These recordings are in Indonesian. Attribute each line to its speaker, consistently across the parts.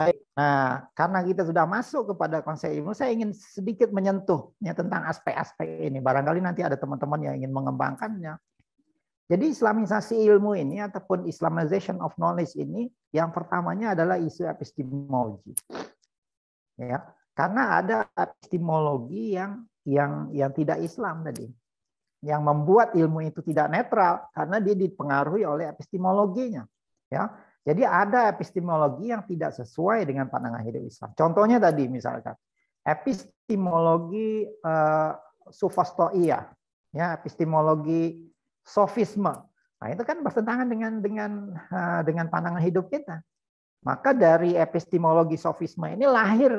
Speaker 1: Baik, nah karena kita sudah masuk kepada konsep ilmu, saya ingin sedikit menyentuhnya tentang aspek-aspek ini. Barangkali nanti ada teman-teman yang ingin mengembangkannya. Jadi Islamisasi ilmu ini ataupun Islamization of knowledge ini yang pertamanya adalah isu epistemologi. Ya, karena ada epistemologi yang yang yang tidak Islam tadi. Yang membuat ilmu itu tidak netral karena dia dipengaruhi oleh epistemologinya. Ya, jadi ada epistemologi yang tidak sesuai dengan pandangan hidup Islam. Contohnya tadi misalkan epistemologi uh, eh, sufastoia, ya epistemologi sofisme. Nah itu kan bertentangan dengan dengan eh, dengan pandangan hidup kita. Maka dari epistemologi sofisme ini lahir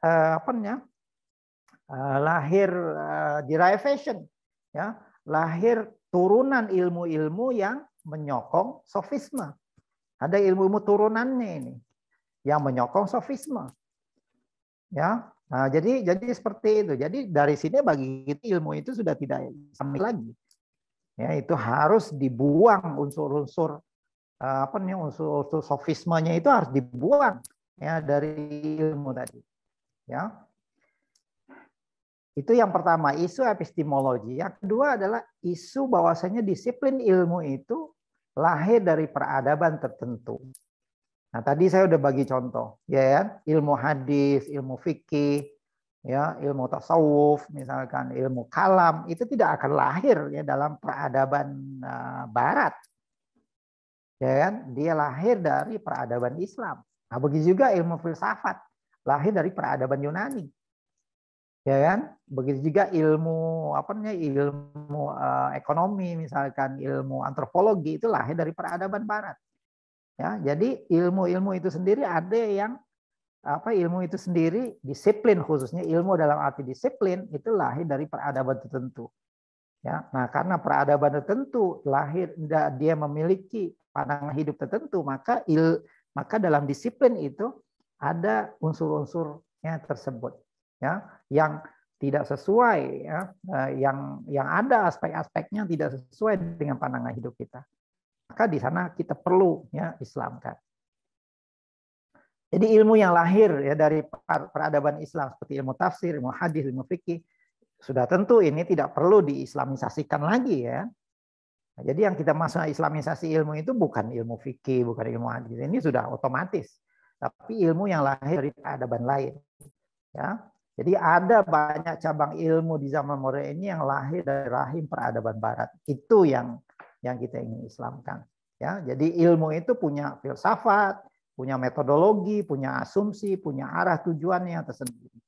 Speaker 1: uh, apa namanya? Uh, lahir uh, derivation, ya lahir turunan ilmu-ilmu yang menyokong sofisme. Ada ilmu-ilmu turunannya ini yang menyokong sofisme. Ya. Nah, jadi jadi seperti itu. Jadi dari sini bagi kita ilmu itu sudah tidak sama lagi. Ya, itu harus dibuang unsur-unsur eh, apa nih unsur-unsur sofismenya itu harus dibuang ya dari ilmu tadi. Ya. Itu yang pertama, isu epistemologi. Yang kedua adalah isu bahwasanya disiplin ilmu itu lahir dari peradaban tertentu. Nah, tadi saya sudah bagi contoh, ya kan? Ilmu hadis, ilmu fikih, ya, ilmu tasawuf, misalkan ilmu kalam itu tidak akan lahir ya dalam peradaban uh, barat. Ya kan? Dia lahir dari peradaban Islam. Nah, begitu juga ilmu filsafat lahir dari peradaban Yunani ya kan begitu juga ilmu apa namanya ilmu uh, ekonomi misalkan ilmu antropologi itu lahir ya, dari peradaban barat ya jadi ilmu-ilmu itu sendiri ada yang apa ilmu itu sendiri disiplin khususnya ilmu dalam arti disiplin itu lahir dari peradaban tertentu ya nah karena peradaban tertentu lahir dia memiliki pandangan hidup tertentu maka il maka dalam disiplin itu ada unsur-unsurnya tersebut ya yang tidak sesuai ya eh, yang yang ada aspek-aspeknya tidak sesuai dengan pandangan hidup kita maka di sana kita perlu ya islamkan jadi ilmu yang lahir ya dari peradaban Islam seperti ilmu tafsir, ilmu hadis, ilmu fikih sudah tentu ini tidak perlu diislamisasikan lagi ya. jadi yang kita masuk islamisasi ilmu itu bukan ilmu fikih, bukan ilmu hadis. Ini sudah otomatis. Tapi ilmu yang lahir dari peradaban lain. Ya, jadi ada banyak cabang ilmu di zaman modern ini yang lahir dari rahim peradaban barat. Itu yang yang kita ingin islamkan. Ya, jadi ilmu itu punya filsafat, punya metodologi, punya asumsi, punya arah tujuannya tersendiri.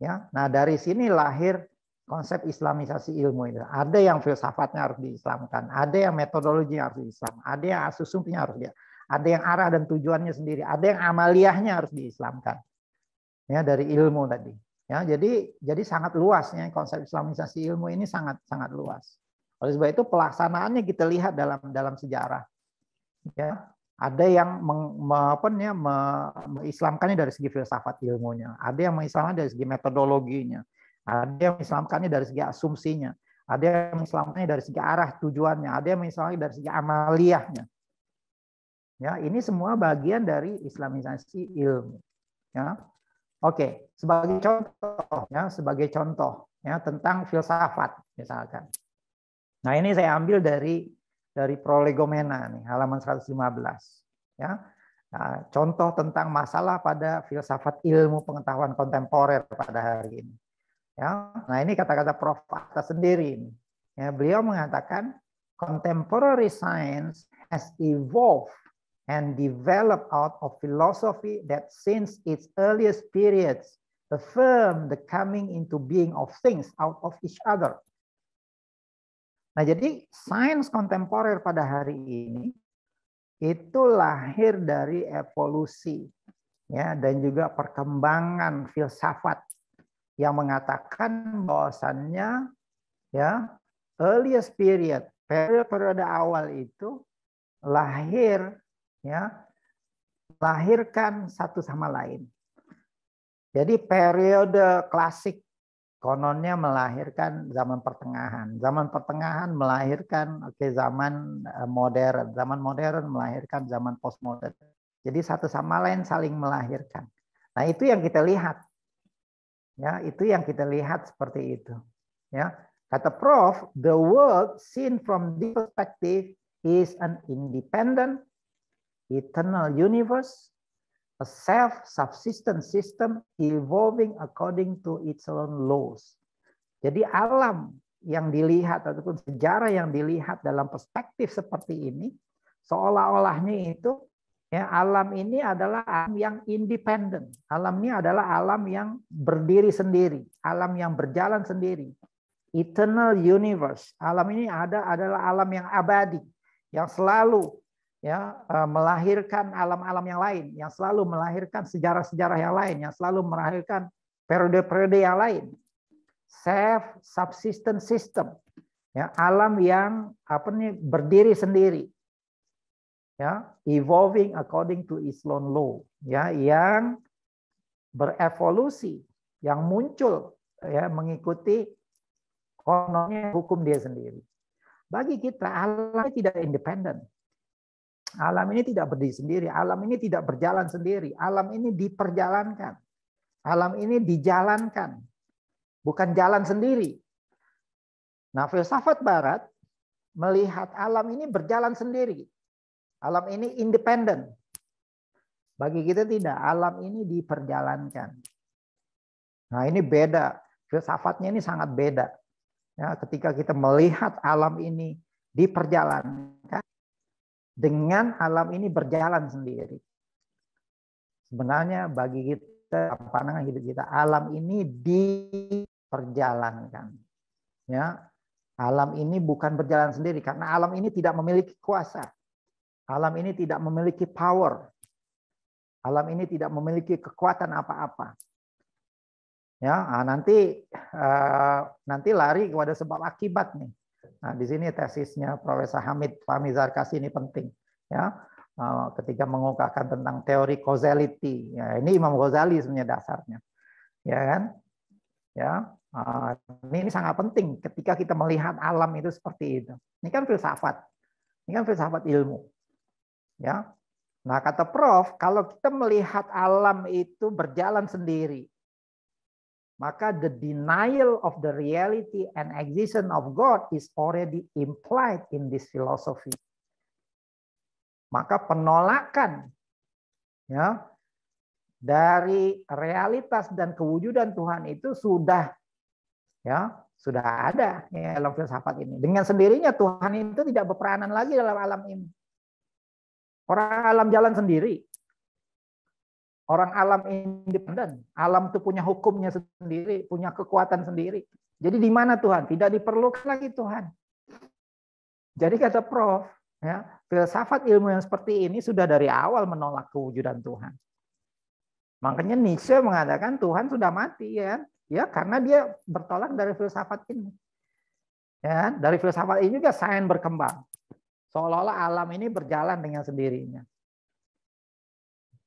Speaker 1: Ya, nah dari sini lahir konsep islamisasi ilmu itu. Ada yang filsafatnya harus diislamkan, ada yang metodologi harus diislam, ada yang asumsinya harus dia, ada yang arah dan tujuannya sendiri, ada yang amaliyahnya harus diislamkan. Ya dari ilmu tadi. Ya, jadi jadi sangat luasnya konsep Islamisasi ilmu ini sangat sangat luas. Oleh sebab itu pelaksanaannya kita lihat dalam dalam sejarah. Ya, ada yang meng, me, apa ya, me, mengislamkannya dari segi filsafat ilmunya, ada yang mengislamkannya dari segi metodologinya, ada yang mengislamkannya dari segi asumsinya, ada yang mengislamkannya dari segi arah tujuannya, ada yang mengislamkannya dari segi amaliyahnya. Ya, ini semua bagian dari islamisasi ilmu. Ya. Oke, sebagai contoh ya, sebagai contoh ya tentang filsafat misalkan. Nah, ini saya ambil dari dari Prolegomena nih, halaman 115 ya. Nah, contoh tentang masalah pada filsafat ilmu pengetahuan kontemporer pada hari ini. Ya, nah ini kata-kata Prof. Atta sendiri. Ini. Ya, beliau mengatakan contemporary science has evolved and developed out of philosophy that since its earliest periods affirm the coming into being of things out of each other. Nah, jadi sains kontemporer pada hari ini itu lahir dari evolusi ya dan juga perkembangan filsafat yang mengatakan bahwasannya ya earliest period periode periode awal itu lahir ya melahirkan satu sama lain. Jadi periode klasik kononnya melahirkan zaman pertengahan. Zaman pertengahan melahirkan oke okay, zaman eh, modern, zaman modern melahirkan zaman postmodern. Jadi satu sama lain saling melahirkan. Nah, itu yang kita lihat. Ya, itu yang kita lihat seperti itu. Ya. Kata Prof, the world seen from this perspective is an independent eternal universe, a self-subsistent system evolving according to its own laws. Jadi alam yang dilihat ataupun sejarah yang dilihat dalam perspektif seperti ini, seolah-olahnya itu ya alam ini adalah alam yang independen. Alam ini adalah alam yang berdiri sendiri, alam yang berjalan sendiri. Eternal universe. Alam ini ada adalah alam yang abadi, yang selalu ya eh, melahirkan alam-alam yang lain, yang selalu melahirkan sejarah-sejarah yang lain, yang selalu melahirkan periode-periode yang lain. Self subsistent system, ya alam yang apa nih berdiri sendiri, ya evolving according to its own law, ya yang berevolusi, yang muncul ya mengikuti kononnya hukum dia sendiri. Bagi kita alam tidak independen, Alam ini tidak berdiri sendiri, alam ini tidak berjalan sendiri, alam ini diperjalankan. Alam ini dijalankan. Bukan jalan sendiri. Nah, filsafat barat melihat alam ini berjalan sendiri. Alam ini independen. Bagi kita tidak, alam ini diperjalankan. Nah, ini beda. Filsafatnya ini sangat beda. Ya, ketika kita melihat alam ini diperjalankan, dengan alam ini berjalan sendiri. Sebenarnya bagi kita pandangan hidup kita alam ini diperjalankan. Ya, alam ini bukan berjalan sendiri karena alam ini tidak memiliki kuasa. Alam ini tidak memiliki power. Alam ini tidak memiliki kekuatan apa-apa. Ya, ah, nanti ah, nanti lari kepada sebab akibat nih. Nah, di sini tesisnya Profesor Hamid Fahmi kasih ini penting ya. Eh, ketika mengungkapkan tentang teori causality. Ya, ini Imam Ghazali sebenarnya dasarnya. Ya kan? Ya. ini, eh, ini sangat penting ketika kita melihat alam itu seperti itu. Ini kan filsafat. Ini kan filsafat ilmu. Ya. Nah, kata Prof, kalau kita melihat alam itu berjalan sendiri, maka the denial of the reality and existence of God is already implied in this philosophy. Maka penolakan ya dari realitas dan kewujudan Tuhan itu sudah ya sudah ada ya, dalam filsafat ini. Dengan sendirinya Tuhan itu tidak berperanan lagi dalam alam ini. Orang alam jalan sendiri. Orang alam independen, alam itu punya hukumnya sendiri, punya kekuatan sendiri. Jadi di mana Tuhan? Tidak diperlukan lagi Tuhan. Jadi kata Prof, ya, filsafat ilmu yang seperti ini sudah dari awal menolak kewujudan Tuhan. Makanya Nietzsche mengatakan Tuhan sudah mati ya, kan? ya karena dia bertolak dari filsafat ini. Ya, kan? dari filsafat ini juga sains berkembang. Seolah-olah alam ini berjalan dengan sendirinya.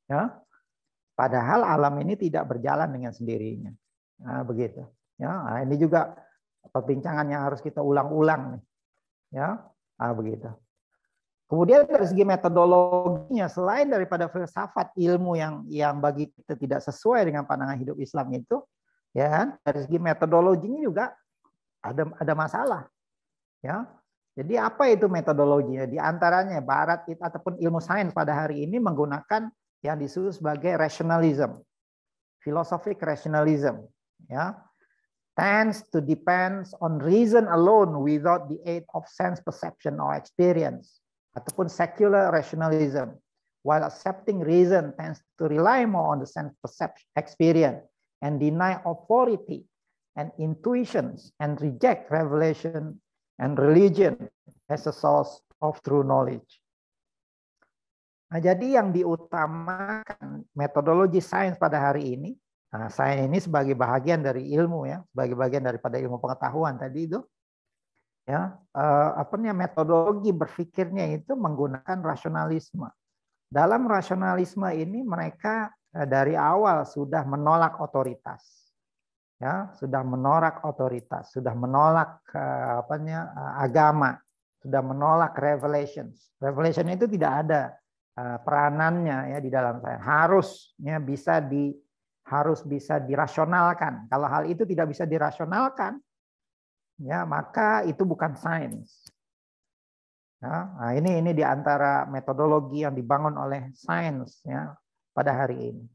Speaker 1: Ya, Padahal alam ini tidak berjalan dengan sendirinya. Nah, begitu. Ya, nah, ini juga perbincangan yang harus kita ulang-ulang nih. Ya, nah, begitu. Kemudian dari segi metodologinya, selain daripada filsafat ilmu yang yang bagi kita tidak sesuai dengan pandangan hidup Islam itu, ya kan, dari segi metodologinya juga ada ada masalah. Ya, jadi apa itu metodologinya? Di antaranya Barat ataupun ilmu sains pada hari ini menggunakan yang disebut sebagai rationalism, philosophic rationalism, ya, tends to depends on reason alone without the aid of sense perception or experience, ataupun secular rationalism, while accepting reason tends to rely more on the sense perception experience and deny authority and intuitions and reject revelation and religion as a source of true knowledge. Nah, jadi yang diutamakan metodologi sains pada hari ini, nah, sains ini sebagai bagian dari ilmu ya, sebagai bagian daripada ilmu pengetahuan tadi itu, ya eh, apa namanya metodologi berpikirnya itu menggunakan rasionalisme. Dalam rasionalisme ini mereka eh, dari awal sudah menolak otoritas, ya sudah menolak otoritas, sudah menolak eh, apa namanya eh, agama, sudah menolak revelations. Revelation itu tidak ada Eh, peranannya ya di dalam saya harusnya bisa di harus bisa dirasionalkan. Kalau hal itu tidak bisa dirasionalkan, ya maka itu bukan sains. Ya, nah ini ini diantara metodologi yang dibangun oleh sains ya pada hari ini.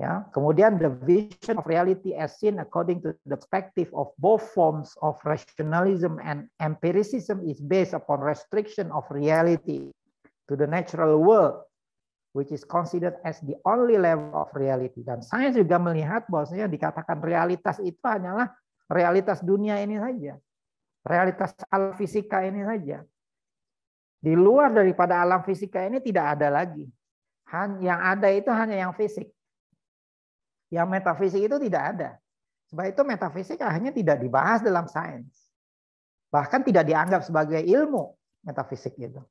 Speaker 1: Ya, kemudian the vision of reality as seen according to the perspective of both forms of rationalism and empiricism is based upon restriction of reality to the natural world which is considered as the only level of reality. Dan saya juga melihat bahwasanya dikatakan realitas itu hanyalah realitas dunia ini saja. Realitas alam fisika ini saja. Di luar daripada alam fisika ini tidak ada lagi. Yang ada itu hanya yang fisik. Yang metafisik itu tidak ada. Sebab itu metafisik hanya tidak dibahas dalam sains. Bahkan tidak dianggap sebagai ilmu metafisik itu.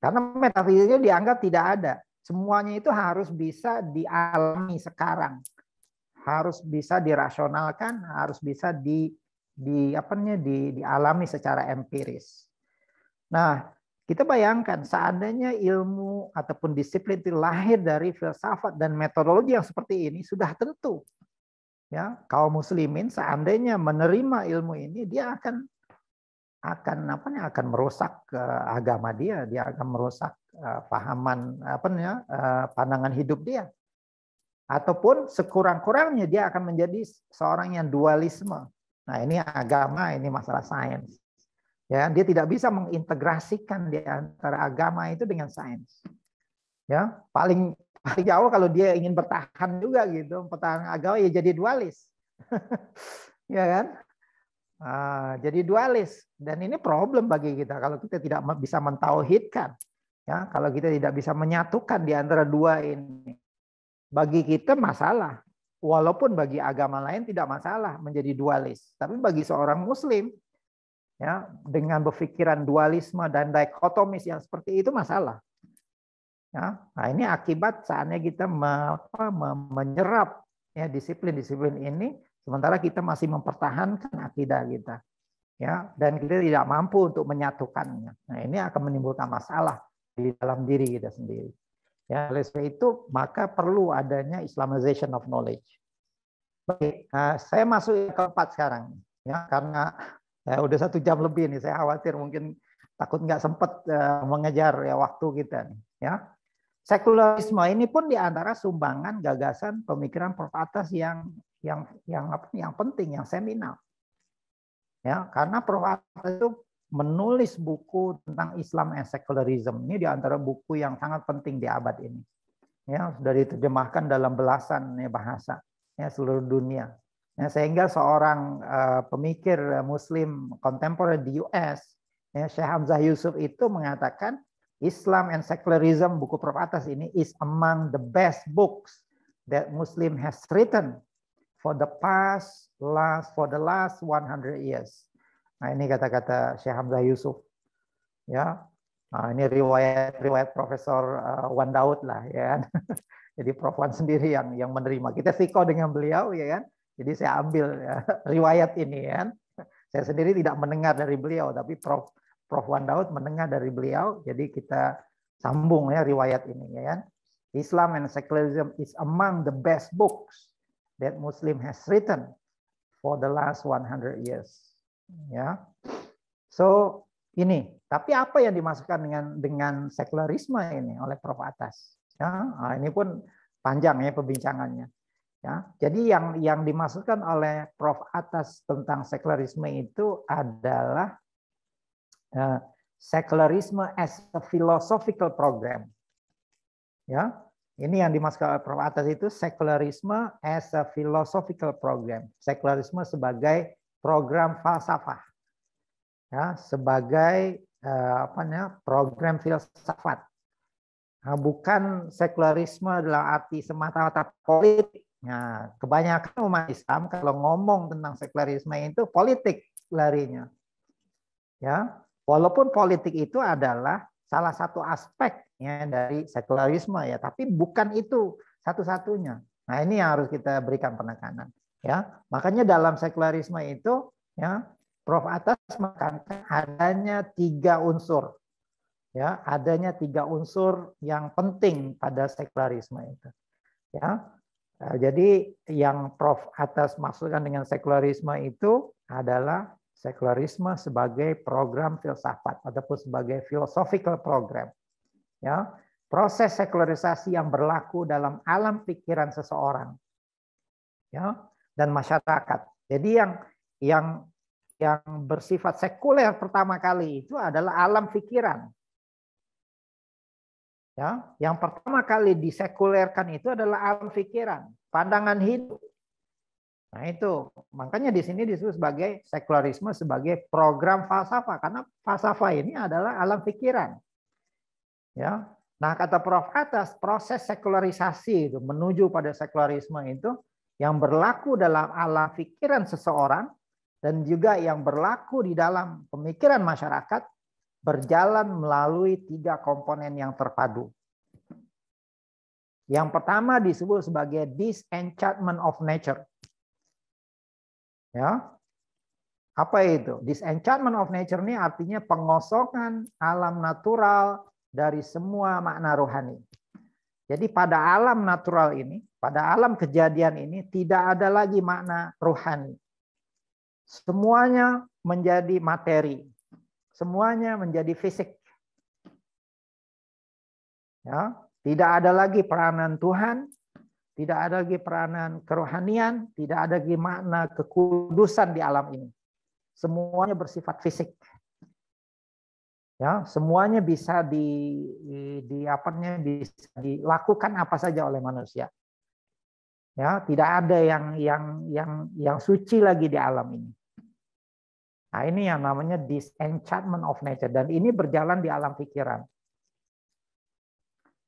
Speaker 1: Karena metafisika dianggap tidak ada. Semuanya itu harus bisa dialami sekarang. Harus bisa dirasionalkan, harus bisa di di apa namanya di dialami secara empiris. Nah, kita bayangkan seandainya ilmu ataupun disiplin itu lahir dari filsafat dan metodologi yang seperti ini sudah tentu ya kaum muslimin seandainya menerima ilmu ini dia akan akan apa nih akan merusak uh, agama dia, dia akan merusak uh, pahaman apa nih eh, uh, pandangan hidup dia. Ataupun sekurang-kurangnya dia akan menjadi seorang yang dualisme. Nah, ini agama, ini masalah sains. Ya, dia tidak bisa mengintegrasikan di antara agama itu dengan sains. Ya, paling paling jauh kalau dia ingin bertahan juga gitu, pertahanan agama ya jadi dualis. ya kan? Ah, jadi dualis dan ini problem bagi kita kalau kita tidak bisa mentauhidkan ya kalau kita tidak bisa menyatukan di antara dua ini bagi kita masalah walaupun bagi agama lain tidak masalah menjadi dualis tapi bagi seorang muslim ya dengan berpikiran dualisme dan dikotomis yang seperti itu masalah ya nah ini akibat saatnya kita menyerap ya disiplin-disiplin ini Sementara kita masih mempertahankan akidah kita, ya, dan kita tidak mampu untuk menyatukannya. Nah, ini akan menimbulkan masalah di dalam diri kita sendiri. Ya, oleh sebab itu maka perlu adanya Islamization of knowledge. Baik, nah, saya masuk ke keempat sekarang, ya, karena ya, udah satu jam lebih nih. Saya khawatir mungkin takut nggak sempat uh, eh, mengejar ya waktu kita, nih, ya. Sekularisme ini pun diantara sumbangan gagasan pemikiran Prof. Atas yang yang yang apa yang penting yang seminal Ya, karena Prof itu menulis buku tentang Islam and secularism. Ini di antara buku yang sangat penting di abad ini. Ya, sudah diterjemahkan dalam belasan ya, bahasa ya seluruh dunia. Ya, sehingga seorang uh, pemikir muslim kontemporer di US, ya, Syekh Hamzah Yusuf itu mengatakan Islam and secularism buku Prof Atas ini is among the best books that Muslim has written for the past last for the last 100 years. Nah, ini kata-kata Syekh Hamzah Yusuf. Ya. Nah, ini riwayat riwayat Profesor uh, Wan Daud lah ya. Kan. Jadi Prof Wan sendiri yang yang menerima. Kita siko dengan beliau ya kan. Jadi saya ambil ya, riwayat ini ya. Kan. Saya sendiri tidak mendengar dari beliau tapi Prof Prof Wan Daud mendengar dari beliau. Jadi kita sambung ya riwayat ini ya kan. Islam and secularism is among the best books that Muslim has written for the last 100 years. Ya. So ini, tapi apa yang dimasukkan dengan dengan sekularisme ini oleh Prof Atas? Ya, nah, ini pun panjang ya perbincangannya. Ya, jadi yang yang dimasukkan oleh Prof Atas tentang sekularisme itu adalah uh, sekularisme as a philosophical program. Ya, ini yang dimaksud oleh Prof. Atas itu sekularisme as a philosophical program. Sekularisme sebagai program falsafah. Ya, sebagai eh, apa namanya? program filsafat. Nah, bukan sekularisme dalam arti semata-mata politik. Nah, kebanyakan umat Islam kalau ngomong tentang sekularisme itu politik larinya. Ya, walaupun politik itu adalah salah satu aspek ya dari sekularisme ya, tapi bukan itu satu-satunya. Nah, ini yang harus kita berikan penekanan ya. Makanya dalam sekularisme itu ya, Prof Atas mengatakan adanya tiga unsur. Ya, adanya tiga unsur yang penting pada sekularisme itu. Ya. Nah, jadi yang Prof Atas maksudkan dengan sekularisme itu adalah sekularisme sebagai program filsafat ataupun sebagai philosophical program ya proses sekularisasi yang berlaku dalam alam pikiran seseorang ya dan masyarakat jadi yang yang yang bersifat sekuler pertama kali itu adalah alam pikiran ya yang pertama kali disekulerkan itu adalah alam pikiran pandangan hidup Nah itu makanya di sini disebut sebagai sekularisme sebagai program falsafah karena falsafah ini adalah alam pikiran. Ya. Nah, kata Prof atas proses sekularisasi itu menuju pada sekularisme itu yang berlaku dalam ala pikiran seseorang dan juga yang berlaku di dalam pemikiran masyarakat berjalan melalui tiga komponen yang terpadu. Yang pertama disebut sebagai disenchantment of nature. Ya. Apa itu? Disenchantment of nature ini artinya pengosongan alam natural dari semua makna rohani. Jadi pada alam natural ini, pada alam kejadian ini tidak ada lagi makna rohani. Semuanya menjadi materi. Semuanya menjadi fisik. Ya, tidak ada lagi peranan Tuhan, tidak ada lagi peranan kerohanian, tidak ada lagi makna kekudusan di alam ini. Semuanya bersifat fisik ya semuanya bisa di di apanya bisa dilakukan apa saja oleh manusia ya tidak ada yang yang yang yang suci lagi di alam ini nah ini yang namanya disenchantment of nature dan ini berjalan di alam pikiran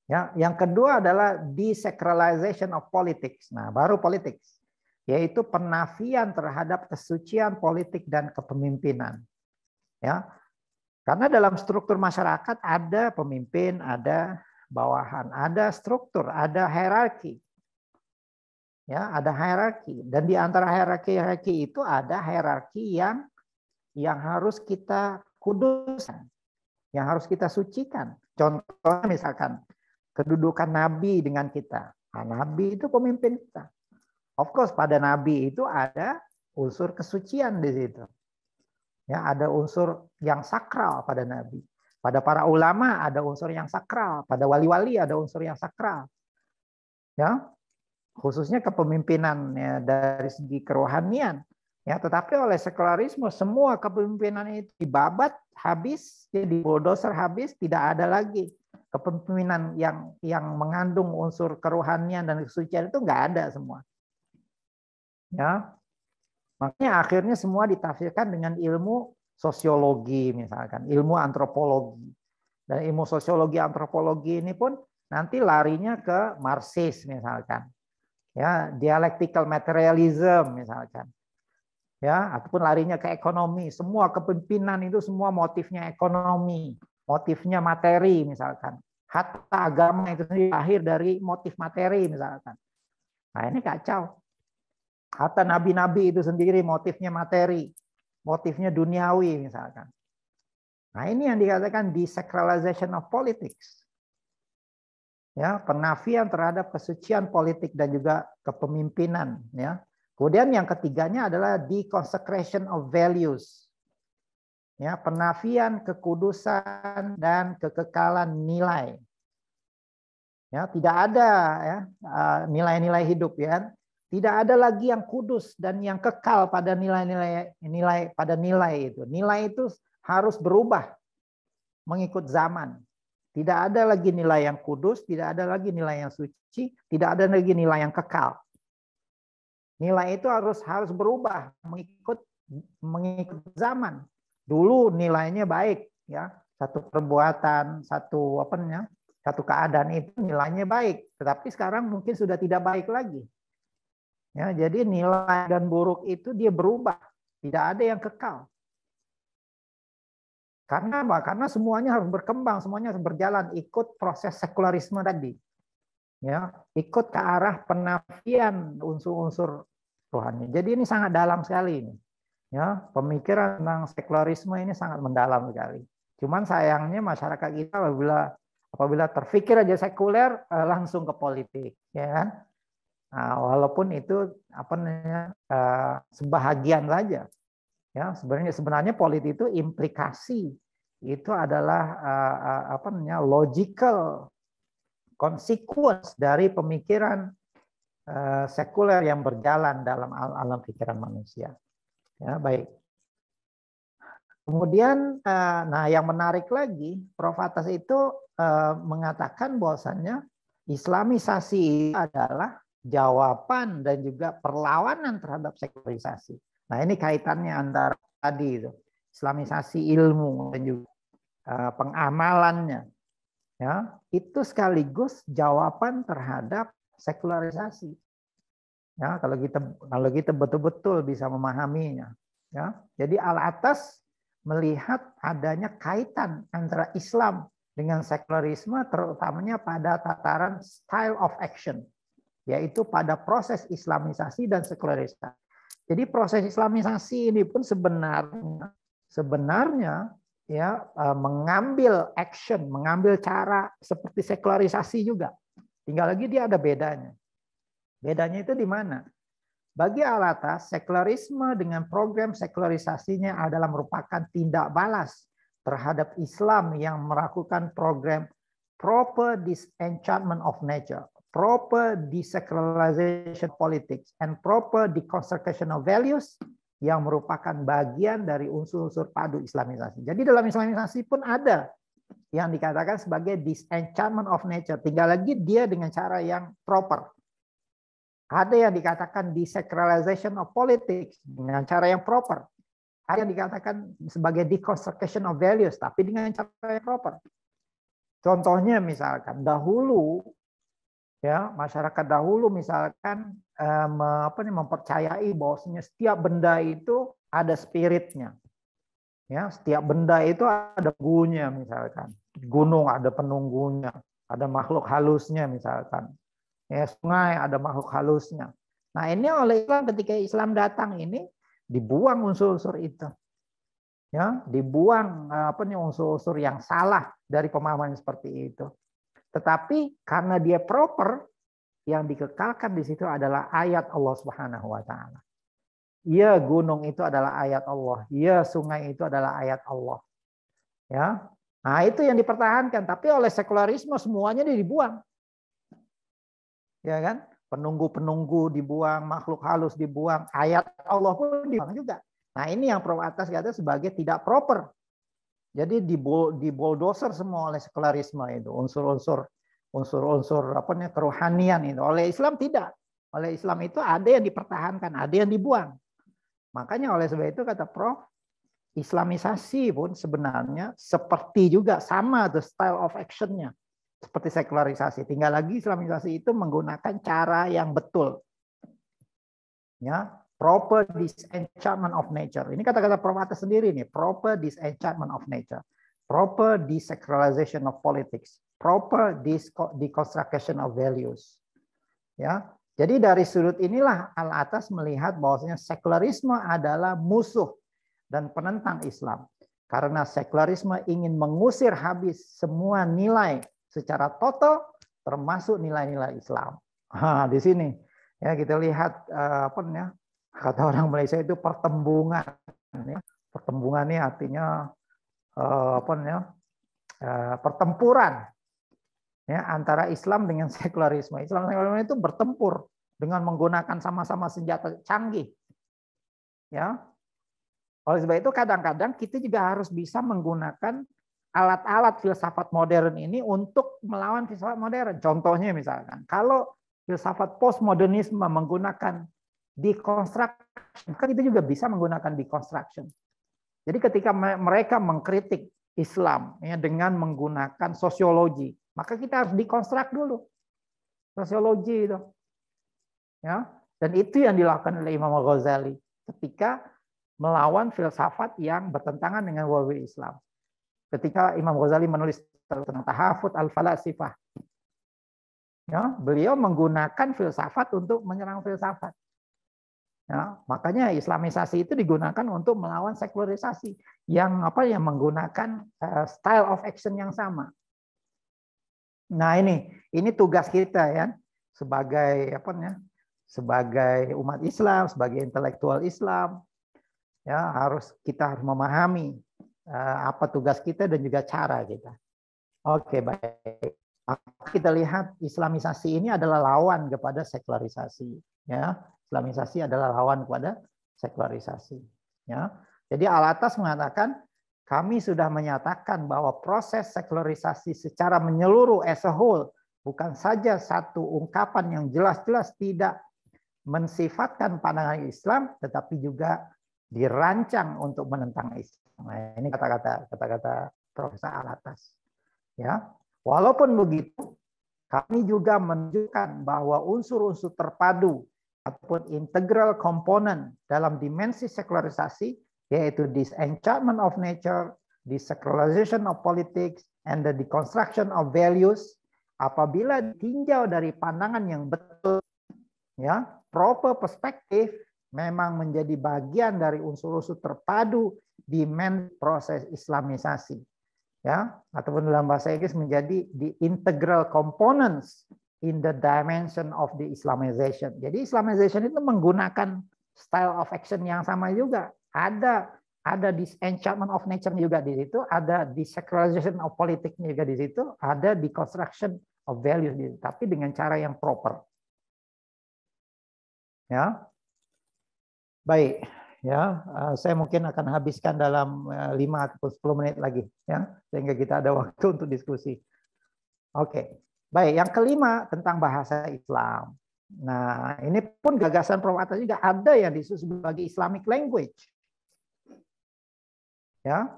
Speaker 1: ya yang kedua adalah desacralization of politics nah baru politics yaitu penafian terhadap kesucian politik dan kepemimpinan ya karena dalam struktur masyarakat ada pemimpin, ada bawahan, ada struktur, ada hierarki. Ya, ada hierarki dan di antara hierarki-hierarki itu ada hierarki yang yang harus kita kuduskan, yang harus kita sucikan. Contohnya misalkan kedudukan nabi dengan kita. Nah, nabi itu pemimpin kita. Of course pada nabi itu ada unsur kesucian di situ. Ya, ada unsur yang sakral pada nabi. Pada para ulama ada unsur yang sakral, pada wali-wali ada unsur yang sakral. Ya. Khususnya kepemimpinan ya, dari segi kerohanian. Ya, tetapi oleh sekularisme semua kepemimpinan itu dibabat habis, jadi ya, bulldozer habis, tidak ada lagi kepemimpinan yang yang mengandung unsur kerohanian dan kesucian itu nggak ada semua. Ya, Makanya akhirnya semua ditafsirkan dengan ilmu sosiologi misalkan, ilmu antropologi. Dan ilmu sosiologi antropologi ini pun nanti larinya ke Marxis misalkan. Ya, dialectical materialism misalkan. Ya, ataupun larinya ke ekonomi. Semua kepemimpinan itu semua motifnya ekonomi, motifnya materi misalkan. Hatta agama itu sendiri lahir dari motif materi misalkan. Nah, ini kacau. Kata nabi-nabi itu sendiri motifnya materi, motifnya duniawi misalkan. Nah ini yang dikatakan desacralization of politics. Ya, penafian terhadap kesucian politik dan juga kepemimpinan. Ya. Kemudian yang ketiganya adalah deconsecration of values. Ya, penafian kekudusan dan kekekalan nilai. Ya, tidak ada ya, eh, nilai -nilai hidup ya. Tidak ada lagi yang kudus dan yang kekal pada nilai-nilai nilai pada nilai itu. Nilai itu harus berubah mengikut zaman. Tidak ada lagi nilai yang kudus, tidak ada lagi nilai yang suci, tidak ada lagi nilai yang kekal. Nilai itu harus harus berubah mengikut mengikut zaman. Dulu nilainya baik, ya satu perbuatan, satu apa namanya, satu keadaan itu nilainya baik. Tetapi sekarang mungkin sudah tidak baik lagi. Ya, jadi nilai dan buruk itu dia berubah, tidak ada yang kekal. Karena apa? Karena semuanya harus berkembang, semuanya harus berjalan ikut proses sekularisme tadi. Ya, ikut ke arah penafian unsur-unsur rohani. Jadi ini sangat dalam sekali ini. Ya, pemikiran tentang sekularisme ini sangat mendalam sekali. Cuman sayangnya masyarakat kita apabila apabila terfikir aja sekuler eh, langsung ke politik, ya kan? Nah, walaupun itu apa namanya eh, sebahagian saja. Ya, sebenarnya sebenarnya politik itu implikasi itu adalah eh, eh, apa namanya logical consequence dari pemikiran sekuler yang berjalan dalam alam pikiran manusia. Ya, baik. Kemudian, nah yang menarik lagi, Prof. Atas itu mengatakan bahwasanya Islamisasi adalah jawaban dan juga perlawanan terhadap sekularisasi. Nah ini kaitannya antara tadi itu Islamisasi ilmu dan juga eh, pengamalannya, ya itu sekaligus jawaban terhadap sekularisasi. Ya kalau kita kalau kita betul-betul bisa memahaminya, ya jadi al atas melihat adanya kaitan antara Islam dengan sekularisme terutamanya pada tataran style of action yaitu pada proses islamisasi dan sekularisasi. Jadi proses islamisasi ini pun sebenarnya sebenarnya ya e, mengambil action, mengambil cara seperti sekularisasi juga. Tinggal lagi dia ada bedanya. Bedanya itu di mana? Bagi Alatas, sekularisme dengan program sekularisasinya adalah merupakan tindak balas terhadap Islam yang melakukan program proper disenchantment of nature proper desacralization politics and proper deconstruction of values yang merupakan bagian dari unsur-unsur padu Islamisasi. Jadi dalam Islamisasi pun ada yang dikatakan sebagai disenchantment of nature. Tinggal lagi dia dengan cara yang proper. Ada yang dikatakan desacralization of politics dengan cara yang proper. Ada yang dikatakan sebagai deconstruction of values, tapi dengan cara yang proper. Contohnya misalkan dahulu ya masyarakat dahulu misalkan um, apa nih mempercayai bahwasanya setiap benda itu ada spiritnya ya setiap benda itu ada gunya misalkan gunung ada penunggunya ada makhluk halusnya misalkan ya sungai ada makhluk halusnya nah ini oleh Islam ketika Islam datang ini dibuang unsur-unsur itu ya dibuang eh, apa nih unsur-unsur yang salah dari pemahaman seperti itu tetapi karena dia proper, yang dikekalkan di situ adalah ayat Allah Subhanahu wa taala. Ya gunung itu adalah ayat Allah, ya sungai itu adalah ayat Allah. Ya. Nah, itu yang dipertahankan, tapi oleh sekularisme semuanya dibuang. Ya kan? Penunggu-penunggu dibuang, makhluk halus dibuang, ayat Allah pun dibuang juga. Nah, ini yang pro atas kata sebagai tidak proper. Jadi di bulldozer semua oleh sekularisme itu unsur-unsur unsur-unsur apa namanya kerohanian itu. Oleh Islam tidak. Oleh Islam itu ada yang dipertahankan, ada yang dibuang. Makanya oleh sebab itu kata Prof, Islamisasi pun sebenarnya seperti juga sama the style of actionnya seperti sekularisasi. Tinggal lagi Islamisasi itu menggunakan cara yang betul. Ya, proper disenchantment of nature. Ini kata-kata Perwata sendiri nih, proper disenchantment of nature, proper desacralization of politics, proper deconstruction of values. Ya, jadi dari sudut inilah Al Atas melihat bahwasanya sekularisme adalah musuh dan penentang Islam. Karena sekularisme ingin mengusir habis semua nilai secara total termasuk nilai-nilai Islam. Ha, di sini ya kita lihat eh, apa ya kata orang Malaysia itu pertembungan. Ya. Pertembungan ini artinya eh, apa namanya? Eh, pertempuran ya antara Islam dengan sekularisme. Islam sekularisme itu bertempur dengan menggunakan sama-sama senjata canggih. Ya. Oleh sebab itu kadang-kadang kita juga harus bisa menggunakan alat-alat filsafat modern ini untuk melawan filsafat modern. Contohnya misalkan, kalau filsafat postmodernisme menggunakan deconstruction kan kita juga bisa menggunakan deconstruction. Jadi ketika mereka mengkritik Islam ya dengan menggunakan sosiologi, maka kita harus dekonstruk dulu sosiologi itu. Ya, dan itu yang dilakukan oleh Imam ghazali ketika melawan filsafat yang bertentangan dengan wawi Islam. Ketika Imam Ghazali menulis tentang tahafut al-falasifah. Ya, beliau menggunakan filsafat untuk menyerang filsafat. Ya, makanya Islamisasi itu digunakan untuk melawan sekularisasi yang apa yang menggunakan eh, style of action yang sama. Nah ini ini tugas kita ya sebagai apa ya sebagai umat Islam sebagai intelektual Islam ya harus kita harus memahami eh, apa tugas kita dan juga cara kita. Oke baik kita lihat Islamisasi ini adalah lawan kepada sekularisasi ya Islamisasi adalah lawan kepada sekularisasi. Ya. Jadi Alatas mengatakan kami sudah menyatakan bahwa proses sekularisasi secara menyeluruh as a whole bukan saja satu ungkapan yang jelas-jelas tidak mensifatkan pandangan Islam, tetapi juga dirancang untuk menentang Islam. Nah, ini kata-kata kata-kata Profesor Alatas. Ya, walaupun begitu, kami juga menunjukkan bahwa unsur-unsur terpadu ataupun integral komponen dalam dimensi sekularisasi yaitu disenchantment of nature, desecularization of politics, and the deconstruction of values apabila tinjau dari pandangan yang betul ya proper perspektif memang menjadi bagian dari unsur-unsur terpadu di main proses islamisasi ya ataupun dalam bahasa Inggris menjadi the integral components in the dimension of the Islamization. Jadi Islamization itu menggunakan style of action yang sama juga. Ada ada disenchantment of nature juga di situ, ada desacralization of politics juga di situ, ada deconstruction of values di situ, tapi dengan cara yang proper. Ya. Baik, ya. Eh, saya mungkin akan habiskan dalam 5 eh, atau 10 menit lagi ya, sehingga kita ada waktu untuk diskusi. Oke. Okay. Baik, yang kelima tentang bahasa Islam. Nah, ini pun gagasan Prof. Atas juga ada yang disebut sebagai Islamic language. Ya.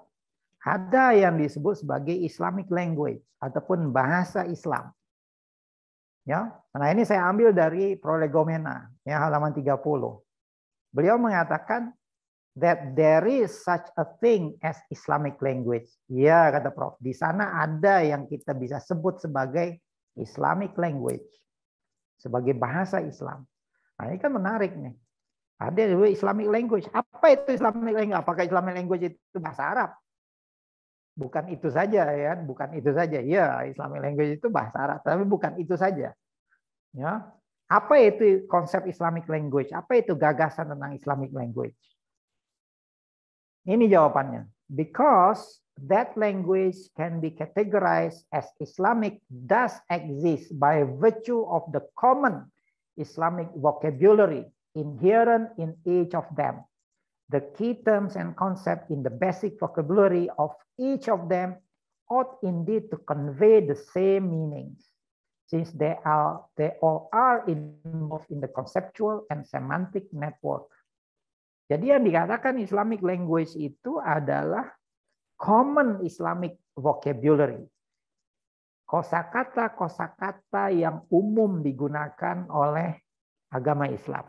Speaker 1: Ada yang disebut sebagai Islamic language ataupun bahasa Islam. Ya. Nah, ini saya ambil dari Prolegomena ya halaman 30. Beliau mengatakan that there is such a thing as Islamic language. Ya, kata Prof. Di sana ada yang kita bisa sebut sebagai Islamic language sebagai bahasa Islam. Nah, ini kan menarik nih. Ada dua Islamic language. Apa itu Islamic language? Apakah Islamic language itu bahasa Arab? Bukan itu saja ya, bukan itu saja. Ya, Islamic language itu bahasa Arab, tapi bukan itu saja. Ya. Apa itu konsep Islamic language? Apa itu gagasan tentang Islamic language? Ini jawabannya. Because that language can be categorized as Islamic does exist by virtue of the common Islamic vocabulary inherent in each of them. The key terms and concepts in the basic vocabulary of each of them ought indeed to convey the same meanings, since they, are, they all are involved in the conceptual and semantic network. Jadi yang dikatakan Islamic language itu adalah common Islamic vocabulary. Kosakata-kosakata yang umum digunakan oleh agama Islam,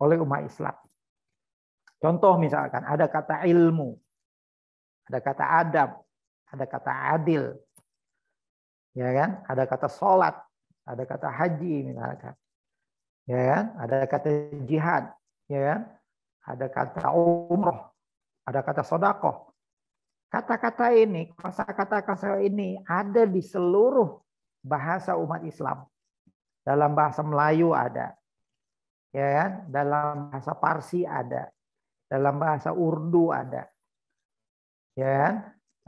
Speaker 1: oleh umat Islam. Contoh misalkan ada kata ilmu, ada kata adab, ada kata adil, ya kan? Ada kata sholat, ada kata haji misalkan, ya kan? Ada kata jihad, ya kan? Ada kata umroh, ada kata sodakoh, Kata-kata ini, kosakata kata ini ada di seluruh bahasa umat Islam. Dalam bahasa Melayu ada. Ya kan? Dalam bahasa Parsi ada. Dalam bahasa Urdu ada. Ya kan?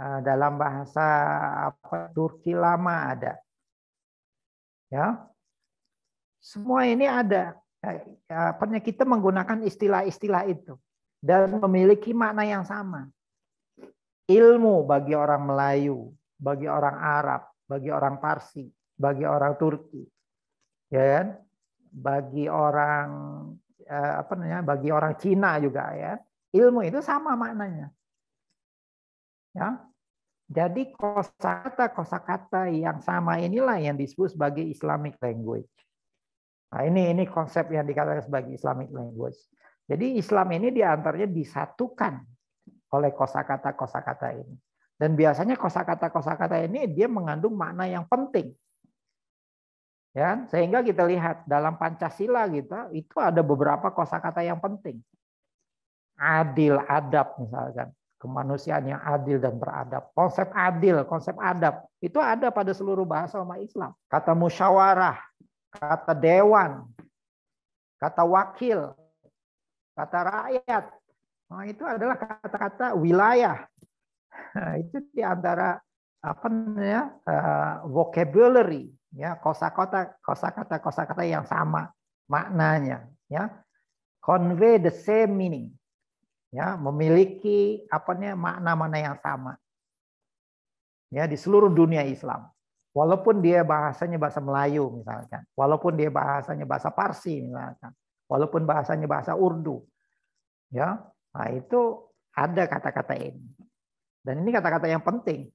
Speaker 1: Eh, dalam bahasa apa Turki lama ada. Ya. Semua ini ada. Pernah eh, kita menggunakan istilah-istilah itu dan memiliki makna yang sama ilmu bagi orang Melayu, bagi orang Arab, bagi orang Parsi, bagi orang Turki, ya kan? Bagi orang eh, apa namanya? Bagi orang Cina juga ya. Ilmu itu sama maknanya. Ya. Jadi kosakata kosakata yang sama inilah yang disebut sebagai Islamic language. Nah, ini ini konsep yang dikatakan sebagai Islamic language. Jadi Islam ini diantaranya disatukan oleh kosakata-kosakata ini. Dan biasanya kosakata-kosakata ini dia mengandung makna yang penting. Ya, kan? sehingga kita lihat dalam Pancasila kita itu ada beberapa kosakata yang penting. Adil, adab misalkan, kemanusiaan yang adil dan beradab. Konsep adil, konsep adab itu ada pada seluruh bahasa umat Islam. Kata musyawarah, kata dewan, kata wakil, kata rakyat, Nah, itu adalah kata-kata wilayah. Nah, itu di antara apa namanya uh, vocabulary ya kosakata kosakata kosakata yang sama maknanya ya convey the same meaning ya memiliki apa namanya makna-makna yang sama ya di seluruh dunia Islam walaupun dia bahasanya bahasa Melayu misalkan walaupun dia bahasanya bahasa Parsi misalkan walaupun bahasanya bahasa Urdu ya Nah, itu ada kata-kata ini. Dan ini kata-kata yang penting.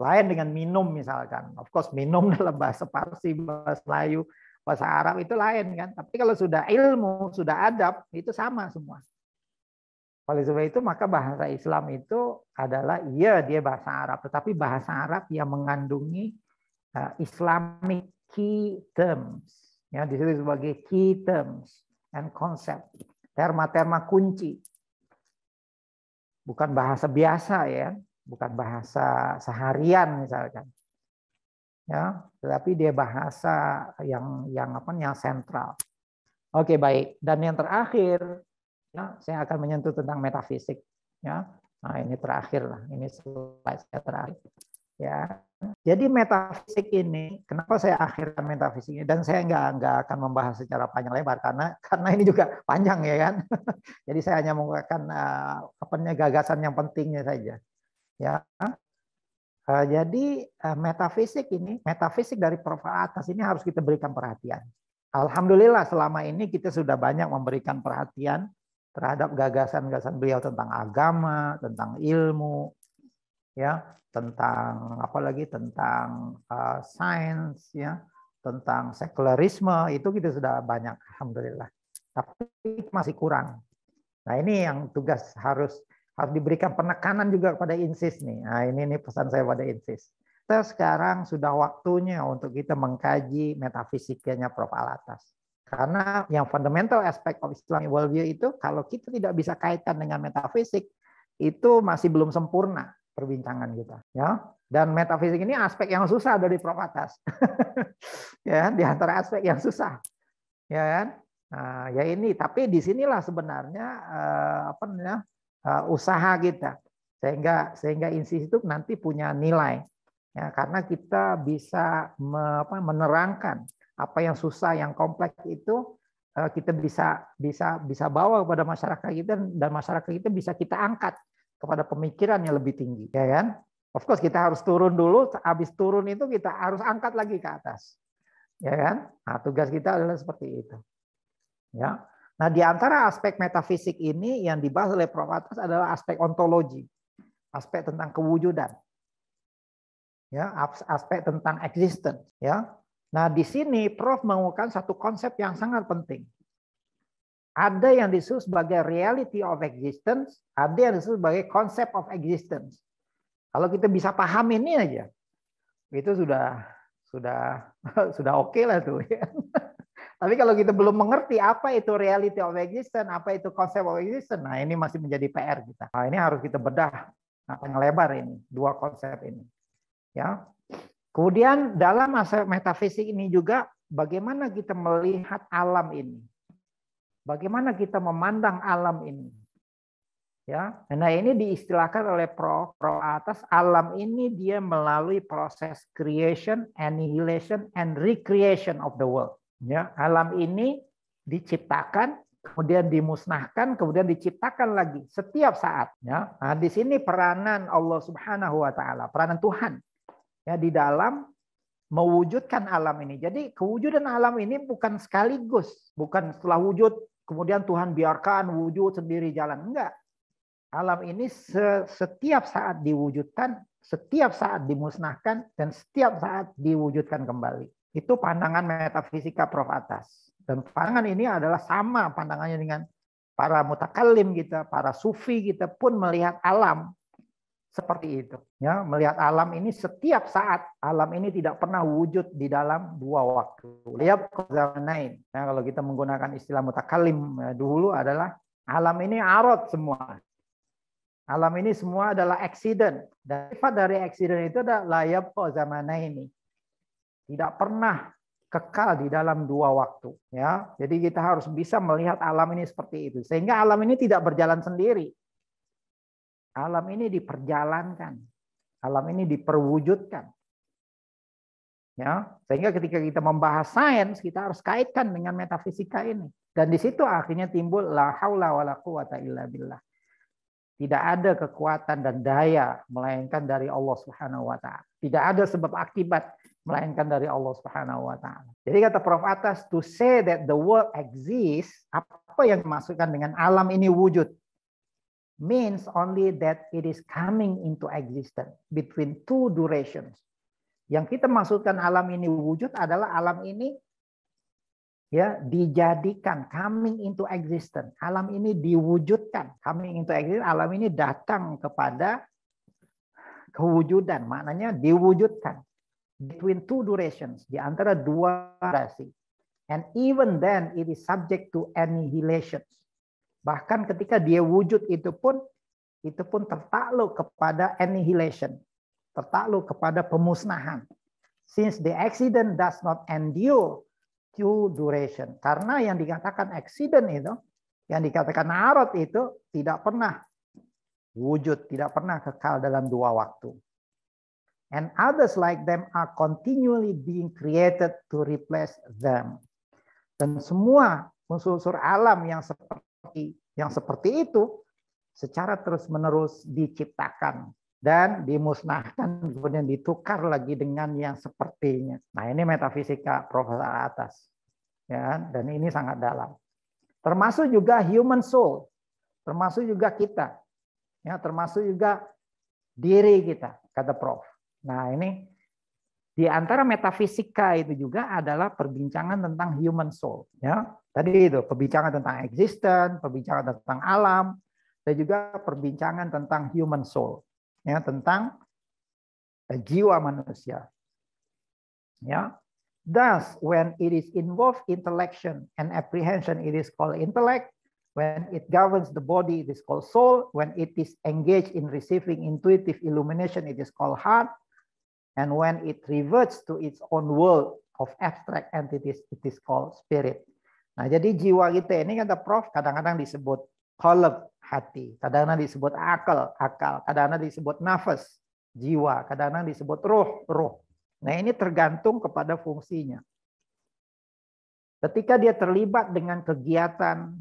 Speaker 1: Lain dengan minum misalkan. Of course minum dalam bahasa Parsi, bahasa Melayu, bahasa Arab itu lain kan. Tapi kalau sudah ilmu, sudah adab, itu sama semua. Oleh sebab itu maka bahasa Islam itu adalah iya dia bahasa Arab, tetapi bahasa Arab yang mengandungi eh, Islamic key terms. Ya, disebut sebagai key terms and concept terma-terma kunci. Bukan bahasa biasa ya, bukan bahasa seharian misalkan. Ya, tetapi dia bahasa yang yang apa yang sentral. Oke, baik. Dan yang terakhir, ya, saya akan menyentuh tentang metafisik, ya. Nah, ini terakhir lah, ini slide saya terakhir. Ya. Jadi metafisik ini, kenapa saya akhirkan metafisik ini? Dan saya nggak nggak akan membahas secara panjang lebar karena karena ini juga panjang ya kan. Jadi saya hanya menggunakan uh, eh, namanya gagasan yang pentingnya saja. Ya. Uh, jadi uh, metafisik ini, metafisik dari Prof atas ini harus kita berikan perhatian. Alhamdulillah selama ini kita sudah banyak memberikan perhatian terhadap gagasan-gagasan beliau tentang agama, tentang ilmu, ya tentang lagi tentang uh, eh, sains ya tentang sekularisme itu kita gitu sudah banyak alhamdulillah tapi masih kurang nah ini yang tugas harus harus diberikan penekanan juga kepada insis nih nah ini ini pesan saya pada insis kita sekarang sudah waktunya untuk kita mengkaji metafisikanya Prof Alatas karena yang fundamental aspek of Islamic worldview itu kalau kita tidak bisa kaitkan dengan metafisik itu masih belum sempurna perbincangan kita ya dan metafisik ini aspek yang susah dari Prof ya di antara aspek yang susah ya kan nah, ya ini tapi disinilah sebenarnya eh, apa namanya eh, usaha kita sehingga sehingga institut nanti punya nilai ya karena kita bisa me, apa, menerangkan apa yang susah yang kompleks itu eh, kita bisa bisa bisa bawa kepada masyarakat kita dan masyarakat kita bisa kita angkat kepada pemikiran yang lebih tinggi, ya kan? Of course kita harus turun dulu, habis turun itu kita harus angkat lagi ke atas. Ya kan? Nah, tugas kita adalah seperti itu. Ya. Nah, di antara aspek metafisik ini yang dibahas oleh Prof Atas adalah aspek ontologi, aspek tentang kewujudan. Ya, aspek tentang existence, ya. Nah, di sini Prof mengungkapkan satu konsep yang sangat penting. Ada yang disebut sebagai reality of existence, ada yang disebut sebagai concept of existence. Kalau kita bisa paham ini aja, itu sudah sudah sudah oke okay lah tuh. Ya. Tapi kalau kita belum mengerti apa itu reality of existence, apa itu concept of existence, nah ini masih menjadi PR kita. Nah, ini harus kita bedah nah, ngelebar lebar ini, dua konsep ini. Ya. Kemudian dalam aspek metafisik ini juga bagaimana kita melihat alam ini. Bagaimana kita memandang alam ini? Ya, nah ini diistilahkan oleh Pro Pro atas alam ini dia melalui proses creation, annihilation, and recreation of the world. Ya, alam ini diciptakan, kemudian dimusnahkan, kemudian diciptakan lagi setiap saat. Ya, nah, di sini peranan Allah Subhanahu Wa Taala, peranan Tuhan ya di dalam mewujudkan alam ini. Jadi kewujudan alam ini bukan sekaligus, bukan setelah wujud kemudian Tuhan biarkan wujud sendiri jalan. Enggak. Alam ini setiap saat diwujudkan, setiap saat dimusnahkan, dan setiap saat diwujudkan kembali. Itu pandangan metafisika Prof. Atas. Dan pandangan ini adalah sama pandangannya dengan para mutakalim kita, para sufi kita pun melihat alam seperti itu. Ya, melihat alam ini setiap saat alam ini tidak pernah wujud di dalam dua waktu. Lihat kezamanain Ya, kalau kita menggunakan istilah mutakalim ya, dulu adalah alam ini arot semua. Alam ini semua adalah eksiden Dan sifat dari accident itu adalah layab ini. Tidak pernah kekal di dalam dua waktu ya. Jadi kita harus bisa melihat alam ini seperti itu sehingga alam ini tidak berjalan sendiri. Alam ini diperjalankan, alam ini diperwujudkan. Ya, sehingga ketika kita membahas sains, kita harus kaitkan dengan metafisika ini. Dan di situ akhirnya timbul la haula wala quwata illa billah. Tidak ada kekuatan dan daya melainkan dari Allah Subhanahu wa taala. Tidak ada sebab akibat melainkan dari Allah Subhanahu wa taala. Jadi kata Prof Atas to say that the world exists, apa yang dimaksudkan dengan alam ini wujud? means only that it is coming into existence between two durations. Yang kita maksudkan alam ini wujud adalah alam ini ya dijadikan coming into existence. Alam ini diwujudkan, coming into existence. Alam ini datang kepada kewujudan, maknanya diwujudkan between two durations, di antara dua durasi. And even then it is subject to annihilations. Bahkan ketika dia wujud itu pun itu pun tertakluk kepada annihilation, tertakluk kepada pemusnahan. Since the accident does not endure due duration. Karena yang dikatakan accident itu, yang dikatakan narot itu tidak pernah wujud, tidak pernah kekal dalam dua waktu. And others like them are continually being created to replace them. Dan semua unsur-unsur alam yang seperti seperti yang seperti itu secara terus-menerus diciptakan dan dimusnahkan kemudian ditukar lagi dengan yang sepertinya. Nah, ini metafisika Profesor Atas. Ya, dan ini sangat dalam. Termasuk juga human soul, termasuk juga kita. Ya, termasuk juga diri kita, kata Prof. Nah, ini di antara metafisika itu juga adalah perbincangan tentang human soul. Ya, tadi itu perbincangan tentang existence, perbincangan tentang alam, dan juga perbincangan tentang human soul. Ya, tentang eh, jiwa manusia. Ya, Thus, when it is involved intellection and apprehension, it is called intellect. When it governs the body, it is called soul. When it is engaged in receiving intuitive illumination, it is called heart. And when it reverts to its own world of abstract entities, it is called spirit. Nah, jadi jiwa kita ini kata Prof kadang-kadang disebut kolab hati, kadang-kadang disebut akal, akal, kadang-kadang disebut nafas, jiwa, kadang-kadang disebut roh, roh. Nah, ini tergantung kepada fungsinya. Ketika dia terlibat dengan kegiatan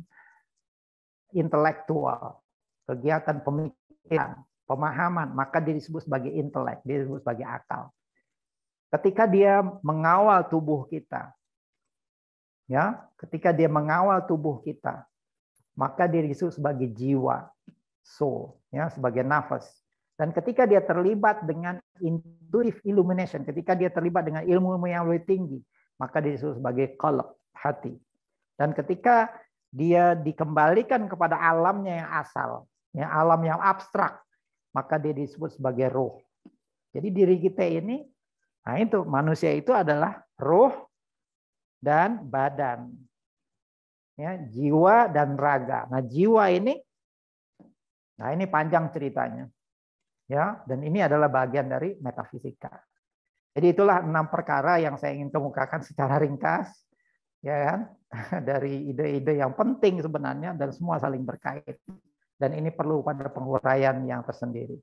Speaker 1: intelektual, kegiatan pemikiran, pemahaman, maka dia disebut sebagai intelek, dia disebut sebagai akal. Ketika dia mengawal tubuh kita, ya, ketika dia mengawal tubuh kita, maka dia disebut sebagai jiwa, soul, ya, sebagai nafas. Dan ketika dia terlibat dengan intuitive illumination, ketika dia terlibat dengan ilmu ilmu yang lebih tinggi, maka dia disebut sebagai kolok, hati. Dan ketika dia dikembalikan kepada alamnya yang asal, ya alam yang abstrak, maka dia disebut sebagai roh. Jadi diri kita ini, nah itu manusia itu adalah roh dan badan. Ya, jiwa dan raga. Nah, jiwa ini nah ini panjang ceritanya. Ya, dan ini adalah bagian dari metafisika. Jadi itulah enam perkara yang saya ingin kemukakan secara ringkas, ya kan? Dari ide-ide yang penting sebenarnya dan semua saling berkait dan ini perlu pada penguraian yang tersendiri.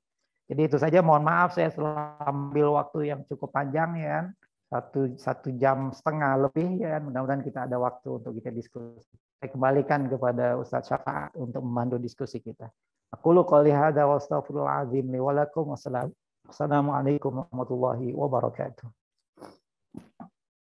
Speaker 1: Jadi itu saja. Mohon maaf saya selalu ambil waktu yang cukup panjang ya, kan? satu satu jam setengah lebih ya. Kan? Mudah-mudahan kita ada waktu untuk kita diskusi. Saya kembalikan kepada Ustadz Syafaat untuk memandu diskusi kita. Aku lu qolihada wa astagfirullahaladzim azim wassalamualaikum warahmatullahi wabarakatuh.